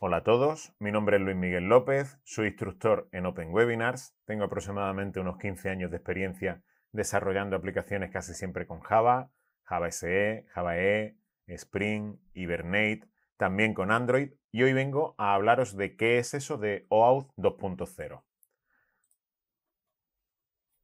Hola a todos, mi nombre es Luis Miguel López, soy instructor en Open Webinars, tengo aproximadamente unos 15 años de experiencia desarrollando aplicaciones casi siempre con Java, Java SE, Java E, Spring, Hibernate, también con Android y hoy vengo a hablaros de qué es eso de OAuth 2.0.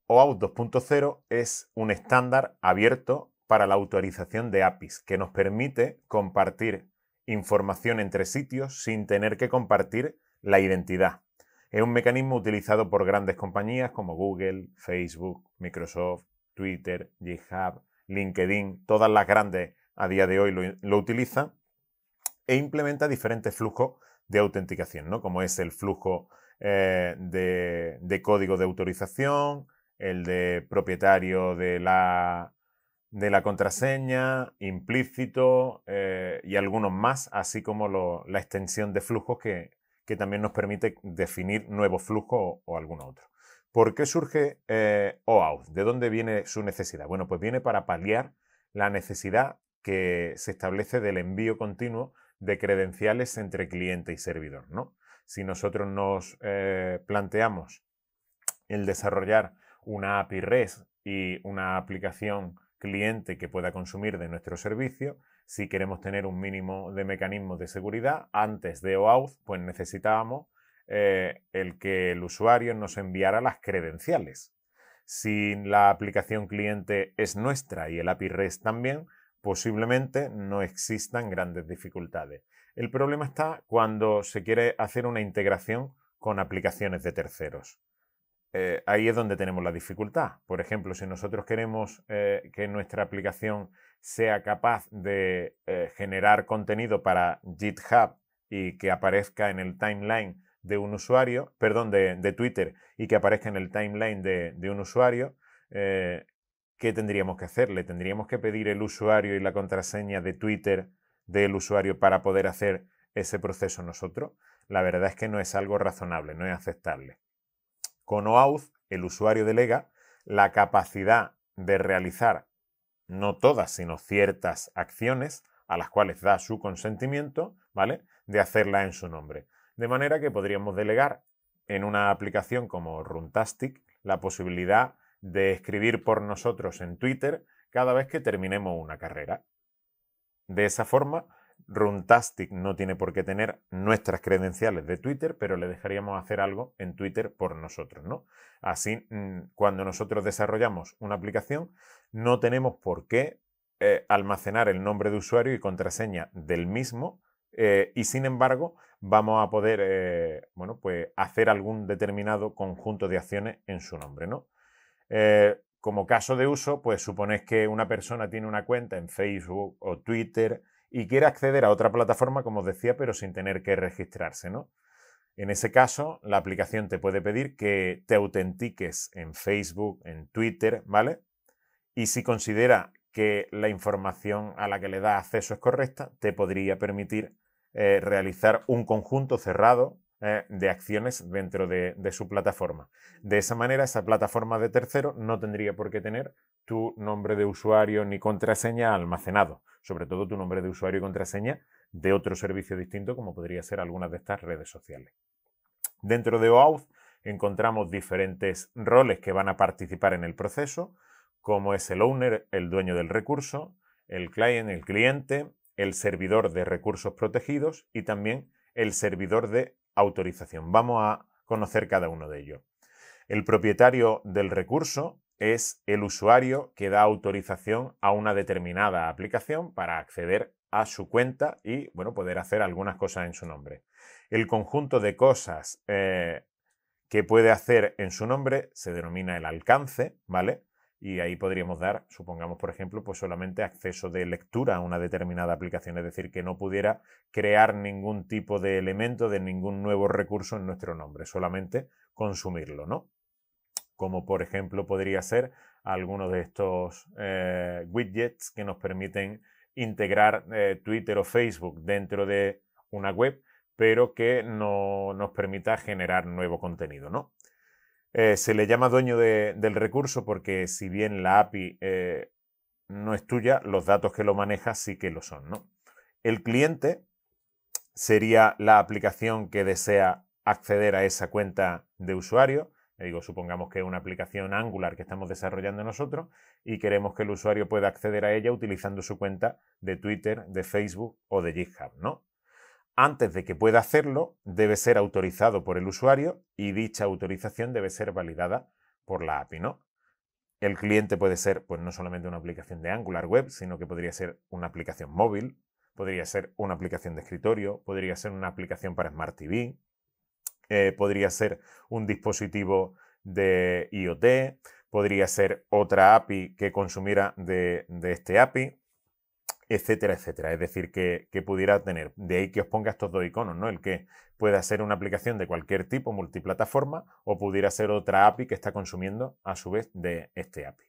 OAuth 2.0 es un estándar abierto para la autorización de APIs que nos permite compartir información entre sitios sin tener que compartir la identidad. Es un mecanismo utilizado por grandes compañías como Google, Facebook, Microsoft, Twitter, GitHub, LinkedIn, todas las grandes a día de hoy lo, utilizan e implementa diferentes flujos de autenticación, ¿no? como es el flujo eh, de, código de autorización, el de propietario de la de la contraseña, implícito eh, y algunos más, así como la extensión de flujos que, también nos permite definir nuevos flujos o, alguno otro. ¿Por qué surge OAuth? Eh, ¿De dónde viene su necesidad? Bueno, pues viene para paliar la necesidad que se establece del envío continuo de credenciales entre cliente y servidor. ¿no? Si nosotros nos eh, planteamos el desarrollar una API REST y una aplicación cliente que pueda consumir de nuestro servicio. Si queremos tener un mínimo de mecanismos de seguridad, antes de OAuth, pues necesitábamos eh, el que el usuario nos enviara las credenciales. Si la aplicación cliente es nuestra y el API REST también, posiblemente no existan grandes dificultades. El problema está cuando se quiere hacer una integración con aplicaciones de terceros. Eh, ahí es donde tenemos la dificultad. Por ejemplo, si nosotros queremos eh, que nuestra aplicación sea capaz de eh, generar contenido para GitHub y que aparezca en el timeline de un usuario, perdón, de, Twitter y que aparezca en el timeline de, de un usuario, ¿qué tendríamos que hacer? ¿Le tendríamos que pedir el usuario y la contraseña de Twitter del usuario para poder hacer ese proceso nosotros? La verdad es que no es algo razonable, no es aceptable. Con OAuth, el usuario delega la capacidad de realizar no todas, sino ciertas acciones a las cuales da su consentimiento, ¿vale? De hacerla en su nombre. De manera que podríamos delegar en una aplicación como Runtastic la posibilidad de escribir por nosotros en Twitter cada vez que terminemos una carrera. De esa forma, Runtastic no tiene por qué tener nuestras credenciales de Twitter, pero le dejaríamos hacer algo en Twitter por nosotros, ¿no? Así, mm, cuando nosotros desarrollamos una aplicación, no tenemos por qué eh, almacenar el nombre de usuario y contraseña del mismo, eh, y sin embargo, vamos a poder, eh, bueno, pues hacer algún determinado conjunto de acciones en su nombre, ¿no? como caso de uso, pues suponéis que una persona tiene una cuenta en Facebook o Twitter, y quiere acceder a otra plataforma, como os decía, pero sin tener que registrarse, ¿no? En ese caso, la aplicación te puede pedir que te autentiques en Facebook, en Twitter, ¿vale? Y si considera que la información a la que le da acceso es correcta, te podría permitir eh, realizar un conjunto cerrado eh, de acciones dentro de, de, su plataforma. De esa manera, esa plataforma de tercero no tendría por qué tener tu nombre de usuario ni contraseña almacenado, sobre todo tu nombre de usuario y contraseña de otro servicio distinto como podría ser algunas de estas redes sociales. Dentro de OAuth encontramos diferentes roles que van a participar en el proceso, como es el owner, el dueño del recurso, el client, el cliente, el servidor de recursos protegidos y también el servidor de autorización. Vamos a conocer cada uno de ellos. El propietario del recurso es el usuario que da autorización a una determinada aplicación para acceder a su cuenta y bueno, poder hacer algunas cosas en su nombre. El conjunto de cosas eh, que puede hacer en su nombre se denomina el alcance, ¿vale? Y ahí podríamos dar, supongamos, por ejemplo, pues solamente acceso de lectura a una determinada aplicación, es decir, que no pudiera crear ningún tipo de elemento de ningún nuevo recurso en nuestro nombre, solamente consumirlo, ¿no? Como por ejemplo podría ser algunos de estos eh, widgets que nos permiten integrar eh, Twitter o Facebook dentro de una web, pero que no nos permita generar nuevo contenido, ¿no? Eh, se le llama dueño del recurso porque si bien la API eh, no es tuya, los datos que lo maneja sí que lo son. ¿no? El cliente sería la aplicación que desea acceder a esa cuenta de usuario. digo, supongamos que es una aplicación Angular que estamos desarrollando nosotros y queremos que el usuario pueda acceder a ella utilizando su cuenta de Twitter, de Facebook o de GitHub, ¿no? Antes de que pueda hacerlo, debe ser autorizado por el usuario y dicha autorización debe ser validada por la API, ¿no? El cliente puede ser, pues, no solamente una aplicación de Angular Web, sino que podría ser una aplicación móvil, podría ser una aplicación de escritorio, podría ser una aplicación para Smart TV, eh, podría ser un dispositivo de IoT, podría ser otra API que consumiera de, de este API etcétera, etcétera. Es decir, que, pudiera tener. De ahí que os ponga estos dos iconos, ¿no? El que pueda ser una aplicación de cualquier tipo, multiplataforma, o pudiera ser otra API que está consumiendo a su vez de este API.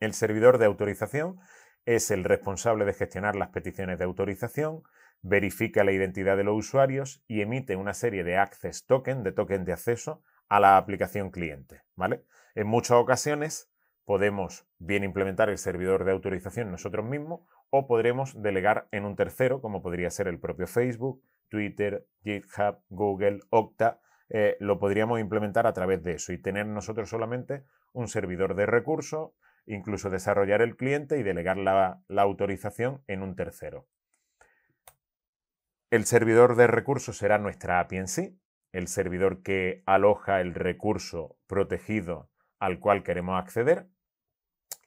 El servidor de autorización es el responsable de gestionar las peticiones de autorización, verifica la identidad de los usuarios y emite una serie de access token, de token de acceso a la aplicación cliente, ¿vale? En muchas ocasiones podemos bien implementar el servidor de autorización nosotros mismos o podremos delegar en un tercero, como podría ser el propio Facebook, Twitter, GitHub, Google, Okta. Eh, lo podríamos implementar a través de eso y tener nosotros solamente un servidor de recursos, incluso desarrollar el cliente y delegar la, la autorización en un tercero. El servidor de recursos será nuestra API en sí, el servidor que aloja el recurso protegido al cual queremos acceder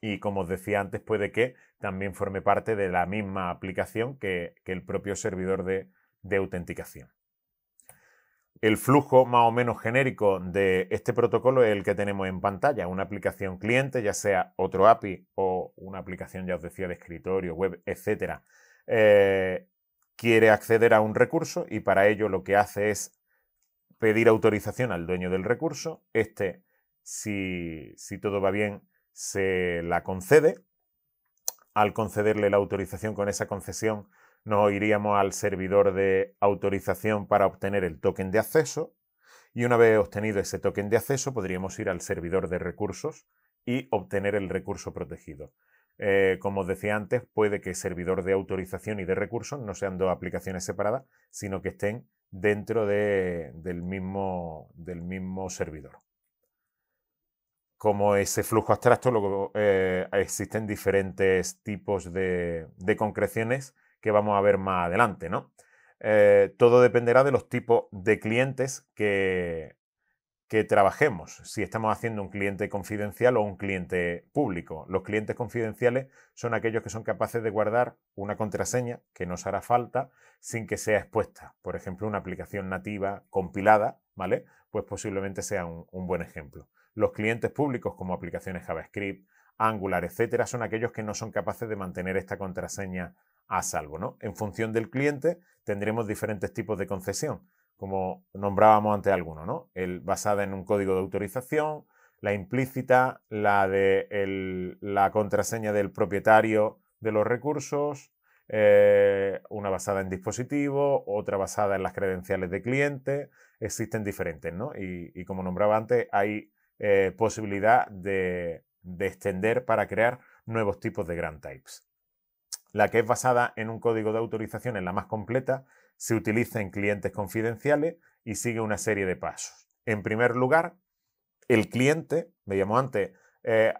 y como os decía antes, puede que también forme parte de la misma aplicación que, el propio servidor de, autenticación. El flujo más o menos genérico de este protocolo es el que tenemos en pantalla, una aplicación cliente, ya sea otro API o una aplicación, ya os decía, de escritorio, web, etcétera, eh, quiere acceder a un recurso y para ello lo que hace es pedir autorización al dueño del recurso. Este, si, si todo va bien, se la concede. Al concederle la autorización con esa concesión, nos iríamos al servidor de autorización para obtener el token de acceso. Y una vez obtenido ese token de acceso, podríamos ir al servidor de recursos y obtener el recurso protegido. Eh, como os decía antes, puede que servidor de autorización y de recursos no sean dos aplicaciones separadas, sino que estén dentro del, mismo, del mismo servidor como ese flujo abstracto, eh, existen diferentes tipos de, concreciones que vamos a ver más adelante, eh, todo dependerá de los tipos de clientes que, trabajemos, si estamos haciendo un cliente confidencial o un cliente público. Los clientes confidenciales son aquellos que son capaces de guardar una contraseña que nos hará falta sin que sea expuesta. Por ejemplo, una aplicación nativa compilada, ¿vale? Pues posiblemente sea un buen ejemplo. Los clientes públicos como aplicaciones JavaScript, Angular, etcétera, son aquellos que no son capaces de mantener esta contraseña a salvo. ¿no? En función del cliente tendremos diferentes tipos de concesión, como nombrábamos antes alguno, ¿no? El basada en un código de autorización, la implícita, la de la contraseña del propietario de los recursos, eh, una basada en dispositivo, otra basada en las credenciales de cliente, existen diferentes, ¿no? Y, y como nombraba antes, hay eh, posibilidad de, extender para crear nuevos tipos de grant types. La que es basada en un código de autorización es la más completa, se utiliza en clientes confidenciales y sigue una serie de pasos. En primer lugar, el cliente, veíamos antes, eh,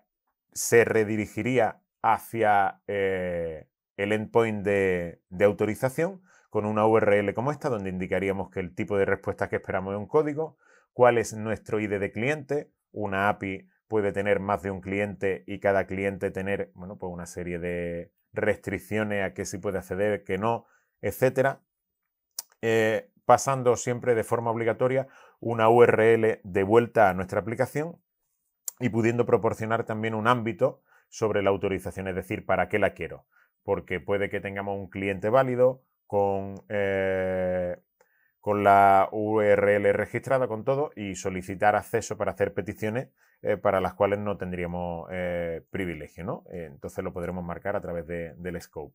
se redirigiría hacia eh, el endpoint de, de autorización con una URL como esta, donde indicaríamos que el tipo de respuesta que esperamos es un código, cuál es nuestro ID de cliente, una API puede tener más de un cliente y cada cliente tener bueno, pues una serie de restricciones a qué sí puede acceder, qué no, etc. Eh, pasando siempre de forma obligatoria una URL de vuelta a nuestra aplicación y pudiendo proporcionar también un ámbito sobre la autorización, es decir, para qué la quiero. Porque puede que tengamos un cliente válido con eh, con la URL registrada, con todo, y solicitar acceso para hacer peticiones eh, para las cuales no tendríamos eh, privilegio. entonces lo podremos marcar a través del scope.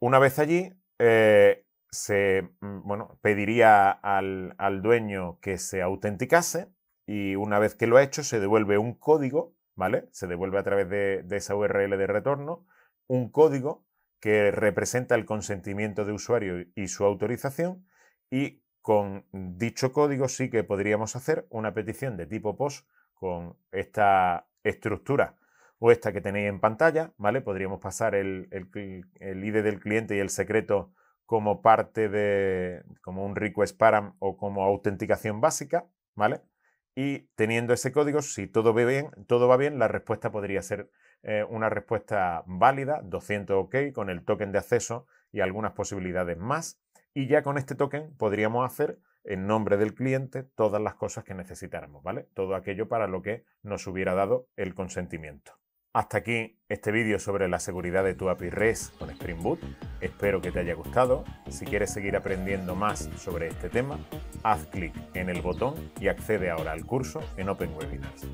Una vez allí, eh, se mm, pediría al, dueño que se autenticase y una vez que lo ha hecho, se devuelve un código, ¿vale? Se devuelve a través de esa URL de retorno un código que representa el consentimiento de usuario y su autorización y con dicho código sí que podríamos hacer una petición de tipo POST con esta estructura o esta que tenéis en pantalla, ¿vale? Podríamos pasar el, el, ID del cliente y el secreto como parte de, como un request param o como autenticación básica, ¿vale? Y teniendo ese código, si todo va bien, todo va bien la respuesta podría ser eh, una respuesta válida, 200 OK, con el token de acceso y algunas posibilidades más. Y ya con este token podríamos hacer en nombre del cliente todas las cosas que necesitáramos, ¿vale? Todo aquello para lo que nos hubiera dado el consentimiento. Hasta aquí este vídeo sobre la seguridad de tu API REST con Spring Boot. Espero que te haya gustado. Si quieres seguir aprendiendo más sobre este tema, haz clic en el botón y accede ahora al curso en Open Webinars.